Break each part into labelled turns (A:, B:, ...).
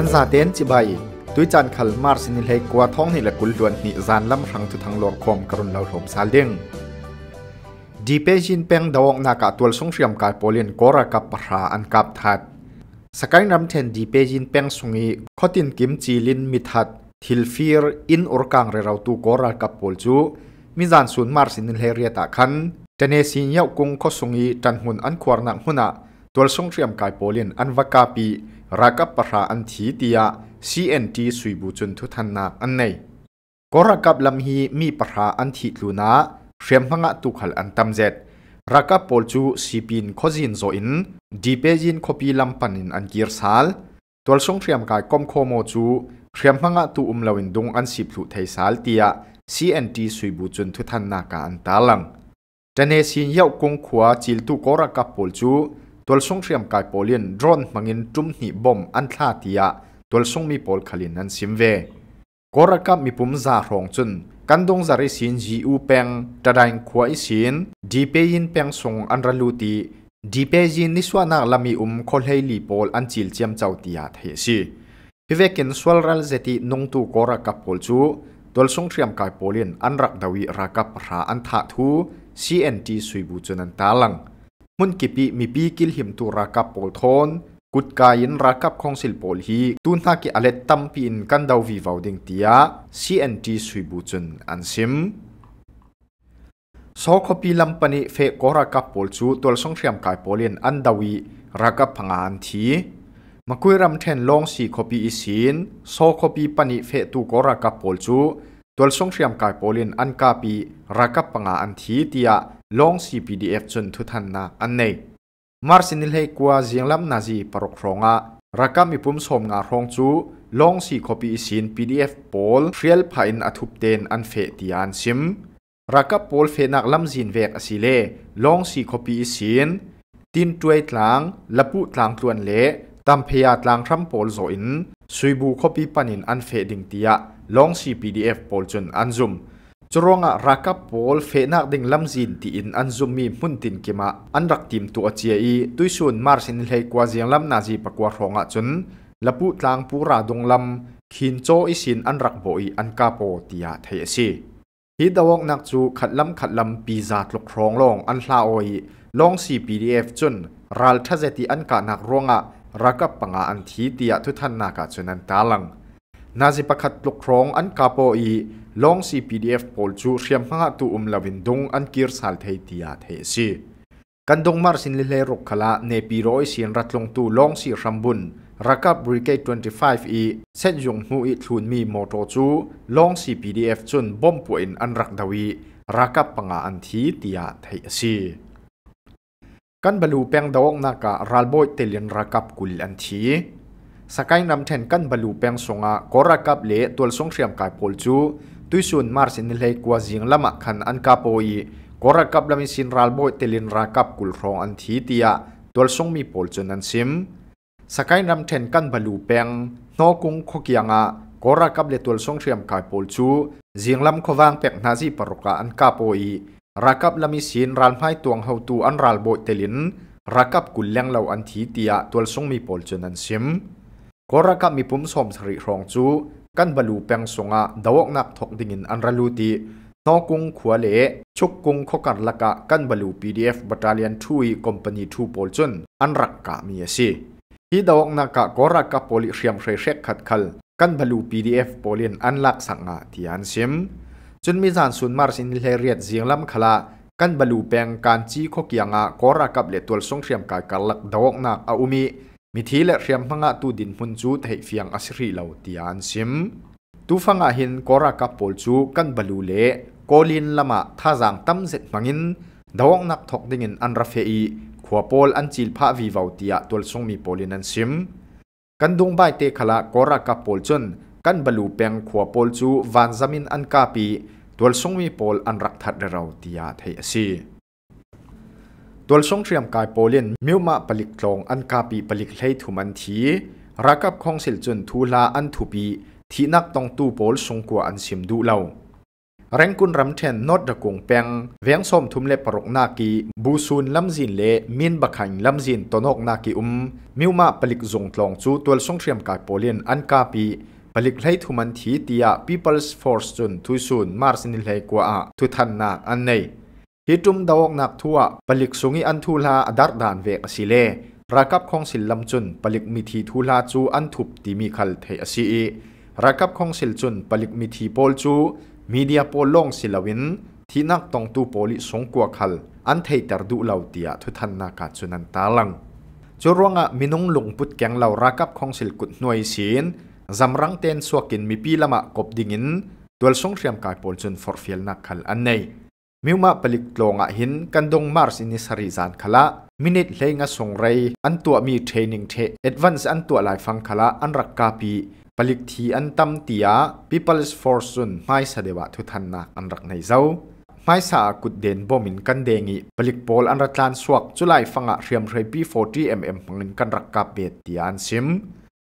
A: นันซาเตนจิบายตุยจันขัลมาร์สินิเลกัวท้องนี่ละกุลดวนนิจานลำรังทุทังหลวงคมกรุณเราหลมซาเลงดีเปจินเปงดาวงนากาตัวสงเสียมการโปเลียนกอรากับปราอันกับทัดสกายน้ำเทนดีเปจินเปงสุงีคอตินกิมจีลินมิทัดทิลฟิร์อินอุรกังเรราตูกอรากับโปลจูมิจานสูนมาร์สินิเลเรียตะคันเจเนซินยากุงขอสุงีจันหุนอันควรนักหุนะตัวสงเสียมการโปเลียนอันวากาปี rakap para an thi tia CNT suibu chun thu thanna an nei ko rakap lam hi mi para an thi tluna hrem hanga tu khal an tam zet rakap pol chu sipin khojin zo in dipejin khopi lam panin an kir sal tol song thriam kai kom khomo chu hrem hanga tu um lawin dung an si phlu thei sal tia CNT suibu chun thu thanna ka an talang tane sin yau kong khua chil tu ko rakap pol chu tual sung thiam kai polin drone mangin tum ni bom an thla tia tual sung mi pol khalin an simve koraka mi pum za rong chun kandong zari sin ji u peng tadain khwa i sin dpe in peng sung an ralu ti dpe ji ni swana lami um khol hei li pol an chil chiam chau tia the si hivekin swal ral zeti nung tu koraka pol chu tual sung thiam kai polin an rak dawi rakap ra an tha thu cnt suibu chunan talang มันกิปีมีปีกิลหิมตุรากับโปลทนกุดกายินรากับของสิลโปลฮีตุนทากิอเลตตัมปีนกันดาวีวาวดิงติย CNT สวิบูจุนอันซิมสอคอปีลำปนิเฟกกรากับโปลจูตัวสงเรียมกายโปลเลนอันดาวีรากับพังานทีมากุยรำแทนลองสีคอปีอิสีนสอคอปีปนิเฟกกรากับโปลจูตัวสงเรียมกายโปลนอันกาปีรากับพังานทีตยลงซีีพดีเอฟจนทุทันนาอันเนยมาร์ซินิลเฮกัวเซียงลำนาจีปรกครงะรักกามีปุ่มสมงาครงจูลงซีคอปีสินพีีดเอฟโพลเรียลพายนอทุบเตนอันเฟติอันซิมรักบโปลเฟนักลำจินเวกอสิเลลงซีคอปีสินตินตัวยตลังละปุตลางตัวเละตามพยาตลางทรัมโพลโซอินสุยบูคอปีปันินอันเฟดิงตียาลงซีพีีดเอฟโพลจนอันซุมจรงะรักกปอลเฟนักดิ่งลำจินที่อินอันซุมมีมุนตินกิมาอันรักทีมตัวเจียอีตุยส่วนมาร์ชินเลกวาเซียงลำนาจีปกวราหงะจนลปุตลางปูราดงลำขินโจอิสินอันรักโบอีอันกาโปตียาเทซีฮิดาวกนักจูขัดลำขัดลำปีจาดลกครองลองอันลาโอยลองซีพีดีเอฟจนรัลทะเจติอันกานักรงะรักกบปังอันทีตียทุทันนากาจนันตาลังนาจิปักัดลุกครองอันกาโปอี ลองซีพีดีเอฟโพลจูเชียมหาตูอุมลาวินดงอันกิร์สัลเทติยาเทซีกันดงมาร์สินเลเลรกขลาเนปีโรยเสียนรัดลงตูลองสีรัมบุนรักับบริเกต25อีเซนยงฮูอิทุนมีโมโตจูลองซีพีดีเอฟจุนบอมป่วยอันรักดวีรักับปังอันทีติยาเทซีกันบลูเปียงดอกนากะรัลบอยเตลินรักับกุลอันทีสกายนำเทนกันบรรลุเปียงสงะกรักับเละตัวสงเสียมกายพลจูตุยส่วนมาร์สินเลกกวาจิงละมักขันอันกาโปอีกรักับลมิสินรัลบอยเตลินรักับกุลรองอันทีเตียตัวสงมีพลจนันซิมสกายนำเทนกันบรรลุเปียงนอกุงขกยังะกรักับเลตัวสงเสียมกายพลจูจิงลำขวางเป็กนาซีปรุกะอันกาโปอีรักับลมิสินรัลไม้ตวงเฮาตูอันรัลบอยเตลินรักับกุลเลียงเหล่าอันทีเตียตัวสงมีพลจนันซิมก็รักมีปุ่มสมสริรองจูกันบลูเปียงสงะดาวกนักทกดิิงอันรัลูตีนอกุงขัวเลชุกกุงขกันลักะกันบพีลี PDF บัตรเลียนทุยคอมพานีทูปอลจนอันรักกะมีสิฮีดาวกนักก็รักกะโพลิเชียมเรเชคขัดขลกันบพีลี PDF โพลินอันลักสังะที่อันซิมจนมีจานสุนมาร์สินเลเรียดเสียงลำขลากันบลูเปียงการจีขกยังะก็รักกับเลตัวสงเทียมกายกันลักดาวกนักอาอุมี mi thi le riam hmanga tu din hun chu thei fiang asiri lo tian sim tu fanga hin kora ka pol chu kan balu le kolin lama tha jang tam zet mangin dawang nak thok ding in an rafei khua pol an chil pha vi vau tia tol song mi polin an sim kan dung bai te khala kora ka pol chun kan balu peng khua pol chu van zamin an kapi tol song mi pol an rak that ra rau tia thei asi ตัวชงเตรียมกายโปเลียนมิวมาปลิกตรงอันกาปีปลิกให้ทุมันทีรักับของสิลจุนทูลาอันทุปีที่นักตองตูโปลสงกัวอันสิมดูเล่าแรงกุนรำเทนนอดดะกงเปงเวียงส้มทุมเล็บปรกนากีบูซูนลำจินเลมินบักหันลำจินตนกนากีอุมมิวมาปลิกจงตลองจูตัวสงเตรียมกายโปเลียนอันกาปีปลิกให้ทุมันทีเตีย People's Force จุนทุยซูนมาร์สินเลกัวอาทุทันนาอันในฮิตุมดาวกนักทัวปลิกสุงีอันทูลาอดัดดานเวกสิเลรักับของศิลลำจุนปลิกมิทีทูลาจูอันทุบตีมีคัลเทอสีรักับของศิลจุนปลิกมิทีโปลจูมีเดียโปลงศิลวินที่นักตองตูโปลิสงกัวคัลอันเทตรดูเหล่าเตียทุทันนากาจุนันตาลัง จรวงะมินุงลงปุดแกงเหล่ารักับของศิลกุดหน่วยศีนจำรังเตนสวกินมีปีละมะกบดิ่งินตัวสงเทียมกายโปลจุนฟอร์เฟียลนักคัลอันในมิวมาปลิกโลงาหินกันดงมาร์สินิสริจานขละมินิทเลงส่งไรอันตัวมีเทรนิ่งเทเอ็ดวันส์อันตัวลายฟังขละอันรักกาปีปลิกทีอันตั้มตียา People's Fortune ไม่สเดวะทุทันนักอันรักในเจ้าไม่สากุดเดนบอมินกันเดงิปลิกบอลอันรักลานสวกจุลาลฟังะเรียมเรปี40 mm มังินกันรักกาเบตตีอันซิม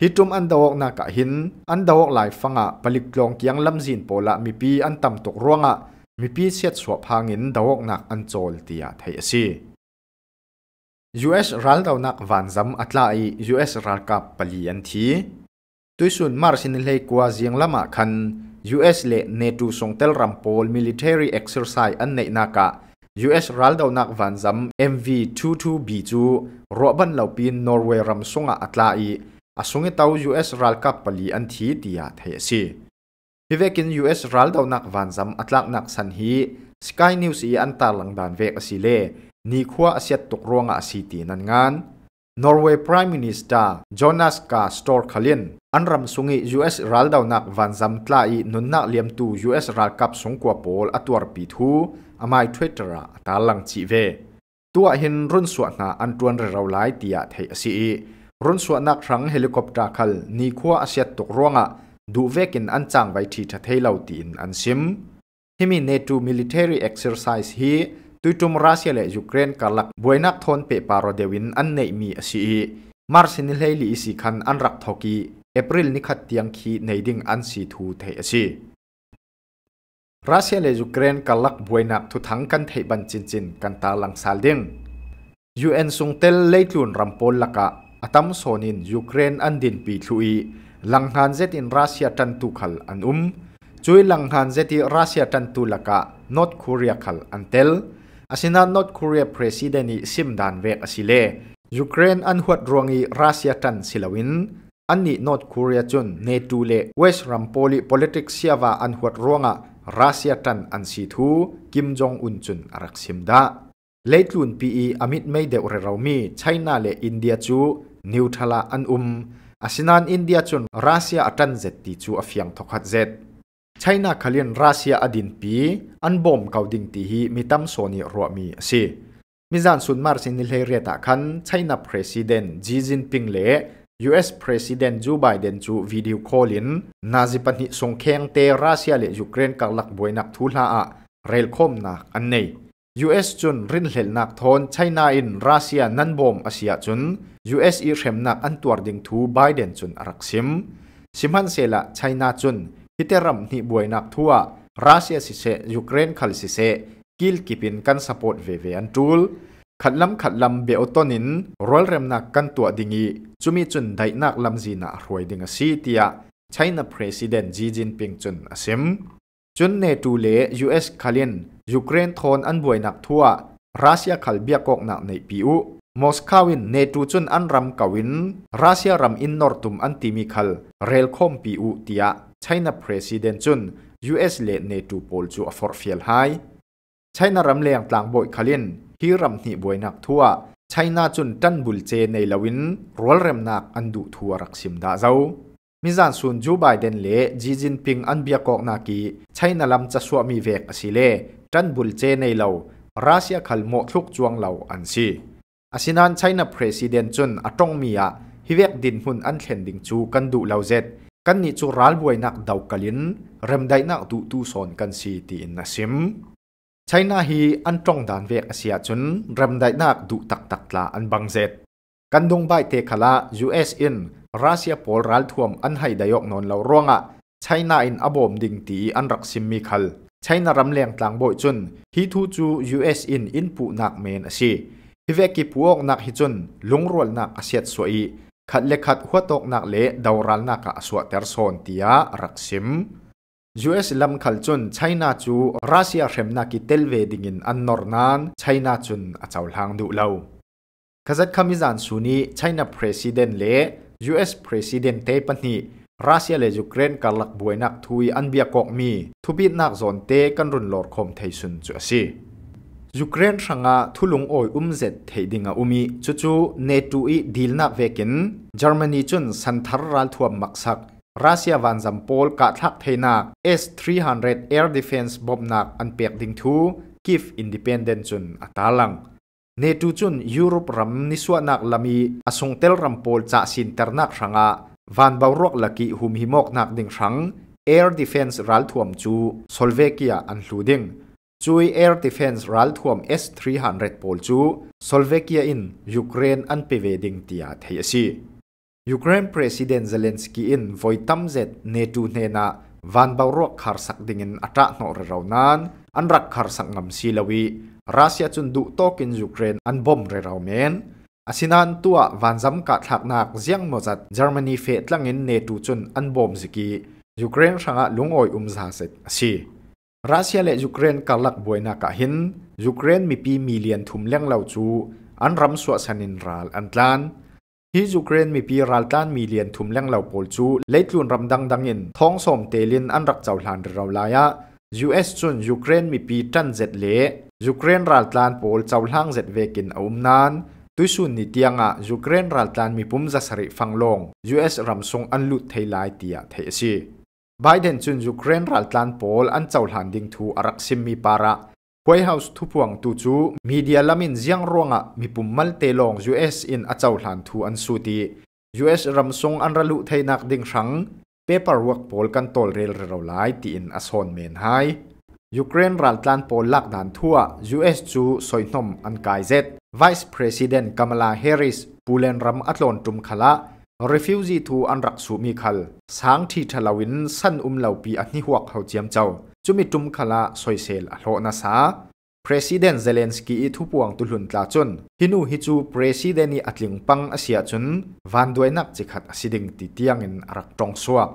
A: ฮิตุมอันดอวกนักหินอันดอวกลายฟังะปลิกลองเกียงลำจินโปละมีปีอันตั้มตกร่วงะมีพิเศษสวบหางินดาวกนักอันโจลตียไทยสิ US รัลดาวนักวันซ้ำอัตลาอี US รัลกับปลีอันทีตุยสุนมาร์ชินเลยกว่าเจียงละมาคัน US เลเนตูส่งเตลรัมโพลมิ m i l i t รี y เอ็กซ์เซอร์ไซอันเนนากะ US รัลดาวนักวันซ้ำ MV 22 B จูรบันเหล่าปีนนอร์เวย์รัมส่งอัตลาอีอสงเตา US รัลกับปลีอันทีตียไทยสิ we wekin us r a l d n v sky news i antarlangdan ve asile n i k n n o r w a y prime minister jonas car stor khalin anramsungi us raldauna vanzam tlai nunna liamtu us ral kap songkuapol a t a r pi thu amai twitter a a l a n g chi ve tua hin runsua nga antunre raulai t i a the asi runsua nak r a n g helicopter khal nikhua a s t t o k ดูเวกินอันจังไว้ที่ทะเทเลาตีนอันซิมฮิมิเนตูมิลิเทอรี่เอ็กซ์เซอร์ไซส์ฮีตุยตุมรัสเซียและยูเครนกาลักบวยนักทนเปปารเดวินอันเนมีอสีมาร์ซินิเลลีสิคันอันรักทอกีเอปริลนิคัดเตียงคีในดิ่งอันสีทูเทอสีรัสเซียและยูเครนกำลักบวยนักทุทังกันเทบันจินจินกันตาลังซาลดิงยูเอ็นซุงเตลเลตุนรัมโปลลักะอัตัมโซนินยูเครนอันดินปีทุย langhan zetin russia tantu khal an um chui langhan zeti russia tantu laka north korea khal antel asina north korea president ni simdan vek asile ukraine an huat rongi russia tan silawin anni north korea chun netu le west rampoli politics siawa an huat ronga russia tan an si thu kim jong un chun arak simda leitlun pe amit meide ore raumi china le india chu new thala an um asinan India chun Russia atan zet ti chu afiang thokhat zet China khalin Russia adin pi an bom kauding ti hi mitam soni ro mi si mizan sun mar sin nil hei ta khan China president Xi Jinping le US President Joe Biden chu video call in nazi pan hi songkheng te Russia le Ukraine kar lak boinak thu la a rail khom na an nei US จุนรินเหลนักทอนไชน่าอินรัสเซียนันบอมอาเซียจุน US อีเร็มนักอันตัวดิงทูไบเดนจุนรักซิมซิมันเซละไชน่าจุนฮิตเอร์มนิบวยนักทัวรัสเซียสิเซยูเครนคาลิสิเซกิลกิปินกันสปอร์ตเวเวอันทูลขัดลำขัดลำเบอตอนินรอลเรมนักกันตัวดิงีจุมีจุนได้นักลำจีนักรวยดิงซีเตียไชน่าประธานจีจินปิงจุนอาซิมจุนเนตูเล US คาลินยูเครนทอนอันบวยหนักทั่วรัสเซียขัดเบียกอกหนักในปีอุมอสคาวินเนตูจุนอันรำกวินรัสเซียรำอินนอร์ตุมอันติมิคัลเรลคอมปีอุติยาไชน่าประธานจุนยูเอสเลเนตูโปลจูอฟอร์ฟิลไฮไชน่ารำเลียงต่างบวยคลินฮิรำหนีบวยหนักทั่วไชน่าจุนตันบุลเจในลาวินรัวเรมนักอันดุทัวรักซิมดาเจ้ามิจานซุนจูไบเดนเลจีจินปิงอันเบียกอกนากีไชน่าลำจะสวมีเวกสิเลจันบุลเจในเรารัสเซียขัลโมทุกจวงเราอันซีอาซินันใช้นัประธานจนอตรงมีอะฮิเวกดินหุ่นอันเช็นดิงจูกันดูเราเจ็ดกันนี้จูรัลบวยนักดาวกลินเริ่มได้นักดูตูสอนกันซีตีนนะซิม ใช้นาฮีอันตรงด่านเวกอาเซียจนเริ่มได้นักดูตักตักลาอันบังเจ็ดกันดงใบเตคละ US in รัสเซียพอลรัลท่วมอันให้ดายกนอนเราร่วงอะใช้นาอินอบอมดิงตีอันรักซิมมิคัลใช้นารำเลียงต่างบ่อยจนฮิทูจู US in อินปูนักเมนอาชีฮิเวกิปูอกนักฮิจุนลุงรวลนักอาเซียดสวีขัดเลขัดหัวตกนักเละดาวรัลนักอาสวเทอร์โซนตียรักซิม US ลำขัลจนไชน่าจูรัสเซียเข็มนักกิเตลเวดิงินอันนอร์นานไชน่าจนอาจ้าหางดูเล่าขจัดคำมิจานสุนี้ไชน่าประธานเล US ประธานเตปันนีรัสเซียและยูเครนกันลักบวยนักทุยอันเบียกอกมีทุบิดนักซอนเตกันรุนหลอดคมไทยสุนจุอสิยูเครนช่างอาทุลุงโอยอุ้มเจ็ดเทดิงอาอุมีจู่จู่เนตูอีดีลนักเวกินเยอรมนีจุนสันทรรัลทวมมักซักรัสเซียวันซัมโปลกะทักเทนัก S300 Air Defense บอบนักอันเปียกดิงทูกิฟอินดิเพนเดนจุนอัตาลังเนตูจุนยุโรปรัมนิสวนักลามีอสงเตลรัมโปลจะสินเตอร์นักช่างอา van bau rok laki hum hi mok nak ding rang air defense ral thuam chu solvekia an hlu ding chui air defense ral thuam S300 pol chu solvekia in Ukraine an pive ding tia thei si Ukraine president Zelensky in voitam zet netu nena van bau rok khar sak ding in ata no ra nan an rak khar sak ngam si lawi Russia chun du tokin Ukraine an bom re rau men อสินันตัววันจำกัดหักหนักเสียงมจัดเยอรมนีเฟตลังเงินเนตูจนอันบอมสกียูเครนชงะลุงออยอุ้มซาเซตสิรัสเซียและยูเครนกลักบวยนักหินยูเครนมีปีมีเลียนทุ่มเลี้ยงเหล่าจูอันรำสวชนินรัลอันตรานที่ยูเครนมีปีรัลตานมีเลียนทุ่มเลี้ยงเหล่าโปลจูเลตุนรำดังดังเงินท้องสมเตลินอันรักเจ้าหลานเราลายะยูเอสจนยูเครนมีปีจันเจ็ดเลยยูเครนรัลตานโปลเจ้าหลังเจ็ดเวกินอุ้มนานตุยสุนนิตียงอ่ะยูเครนรัลตันมีปุ่มจะสริฟังลง US รัมซงอันลุดเทลายเตียเทสีไบเดนจุนยูเครนรัลตันโพลอันเจ้าหลันดิงทูอารักซิมมีปาระควายเฮาส์ทุพวงตูจูมีเดียลามินเซียงรวงอ่ะมีปุ่มมัลเตลอง US อินอาเจ้าหลันทูอันสุดี US รัมซงอันระลุเทนักดิงชังเปเปอร์วกโพลกันตอลเรลเรวไลตีอินอสอนเมนไฮยูเครนรัลตันโปลักดันทั่ว US จูสอยนมอันกายเซตวิสเพรสิดเนนก k มลา l ฮริส r i s ปูเลนรัมอัตลนตุมขละรีฟิวจีทูอันรักสุมีคัลสางที่ทลาวินสันอุมเหล่าปีอันนิหวกเขาเจียมเจ้า จุมิตุมขละสอยเซลอโลนาสาพรสิดเนนเซเลนสกี้อีทุปวงตุลุนตลาจนฮินูฮิจู p r e s i d e น t อัตลิงปังอาเซียจนวันด้วยนักจิกัดอสิดิงติเตียงอินรักตรงสวก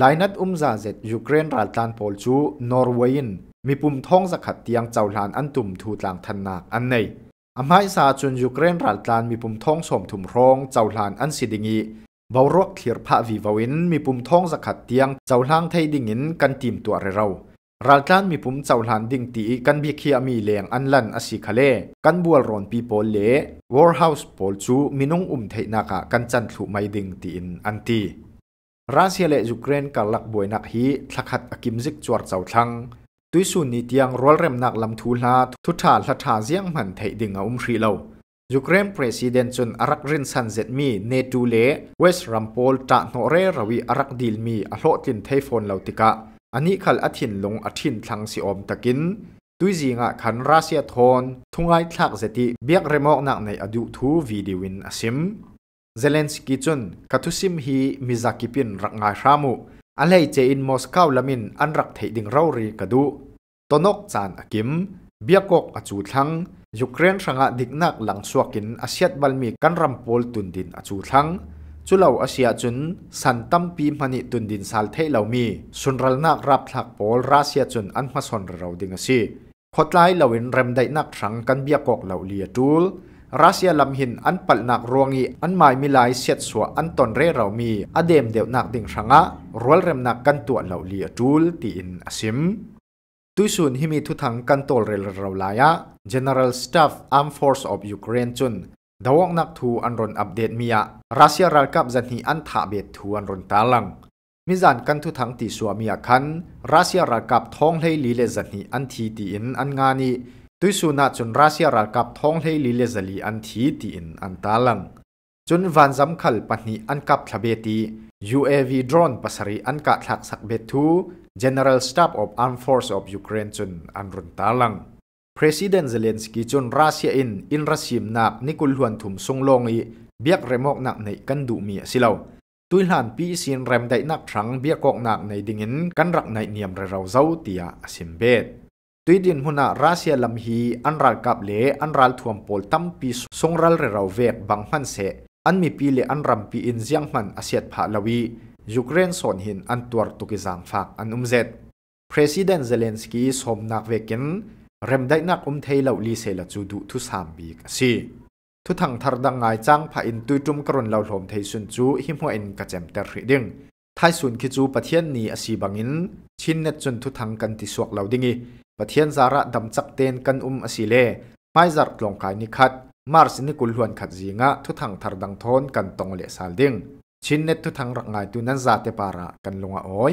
A: ลายนัดอุ้มซาเซตยูเครนรัฐานโพลจูนอร์เวย์นมีปุ่มท้องสักขัดเตียงเจ้าหลานอันตุ่มถูต่างทันนักอันในอำให้ซาจนยูเครนรัฐานมีปุ่มท้องสมถุมรองเจ้าหลานอันสิดิงีบาวอกเทียร์พระวีวาวินมีปุ่มท้องสักขัดเตียงเจ้าหลางไทยดิงินกันตีมตัวเรเรารัฐลานมีปุ่มเจ้าหลานดิ่งตีกันบเคียมีเลียงอันลันอสิคาเลกันบัวรอนปีโปเลวอร์เฮาส์โพลจูมีนงอุ้มไทยนากะกันจันทรุไม่ดิ่งตีอินอันตีรัสเซียและยูเครนกัลักบวยนักฮีทักหัดอกิมซิกจวดเสาชังตุยสุนีเตียงรัวเร็มนักลำทูลาทุ่าสัถาเสียงมันเทดึ่งอุ้มรีเลายูเครนประธานจนอารักรินสันเซตมีเนตูเล เวสรัมโพลตะโนเรรวีอารักดิลมีอโลตินเทฟอนเลาติกะ อันนี้ขัลอทินลงอทินทังสิอมตะกินตุยจีงะขันรัสเซียทอนทุงไอทักเซติเบียกเรมอกนักในอดุทูวีดีวินอซิมเซเลนสกีจุนกัตุซิมฮีมิซากิปินรักงาชามุอัะไรเจอินมอสคาวลามินอันรักเทดิงเรารีกรดูตนกจานอักิมเบียกอกอจูทังยูเครนสังะดิกนักหลังสวกินอาเซียบอลมีการรัมพอลตุนดินอจูทังจุลาอาเซียจุนสันตัมปีมันิตุนดินสัลเทเหลามีสุนรัลนักรับทักบอลราเซียจุนอันมาสนเราดิงซีขดไลเหลวินเรมได้นักทังกันเบียกอกเหลาเลียดูลรัสเซียลำหินอันปัลนักรวงอีอันหมายมีลายเสียดสัวอันตอนเร่เรามีอเดมเดียวหนักดิ่งชงะรัวเรมหนักกันตัวเหล่าเลียจูลตีอินอสิมตุยสุนีิมีทุทังกันตัวเรลเราลายะ General Staff Armed Force of Ukraine จุนดาวงนักทูอันรอนอัปเดตมียะรัสเซียรัลกับจันทีอันถาเบ็ดทูอันรอนตาลังมิจานกันทุทังตีสัวมียคันรัสเซียรัลกับท้องเลลีเลจันทีอันทีตีอินอันงานีตุยสุนัจุนรัสเซียรักับท้องเฮลิเลซลีอันทีตีอินอันตาลังจุนวันสำคัญปันีอันกับทะเบตี UAV ดรอ n ปัสรีอันกับทักสักเบทู General Staff of Armed Force of Ukraine จุนอันรุนตาลัง President Zelensky จุนรัสเซียอินอินรัสเซียนับนิกุลฮวนทุมสงลงอีเบียกเรมอกนักในกันดูมีสิเลาตุยหลานปีสินเรมได้นักทรังเบียกอกนักในดิ่งินกันรักในเนียมเรเราเจ้าเตียสิมเบตตุยดินหุนารัสเซียลำฮีอันรัลกับเลอันรัลทวมโปลตั้มปีสงรัลเรราเวกบังมันเสอันมีปีเลอันรัมปีอินเซียงมันอาเซียดพาลาวียูเครนสอนหินอันตัวตุกิจางฝากอันอุ้มเซตประธาน e n t Zelensky สมนักเวกินเริ่มได้นักอุ้มเทลาลีเซลจูดูทุสามบีกสีทุทังทารดังไงจังพาอินตุยจุมกรนเหลาหลมเทยสุนจูหิมหัวอ็นกระเจมเตอร์ริดิงไทยสุนคิจูประเทศนี้อาศีบังอินชินเนจนทุทังกันติสวกเหลาดิ้งประเทียนสาระดำจักเตนกันอุ้มอสิเล ไม่จัดลงขายนิคัดมาร์สนิกุลหวนขัดจีงะทุทังทารดังทนกันตองเละสาลดิงชินเนตทุทังรักงายตุนั้นซาเตปาระกันลงอ้อย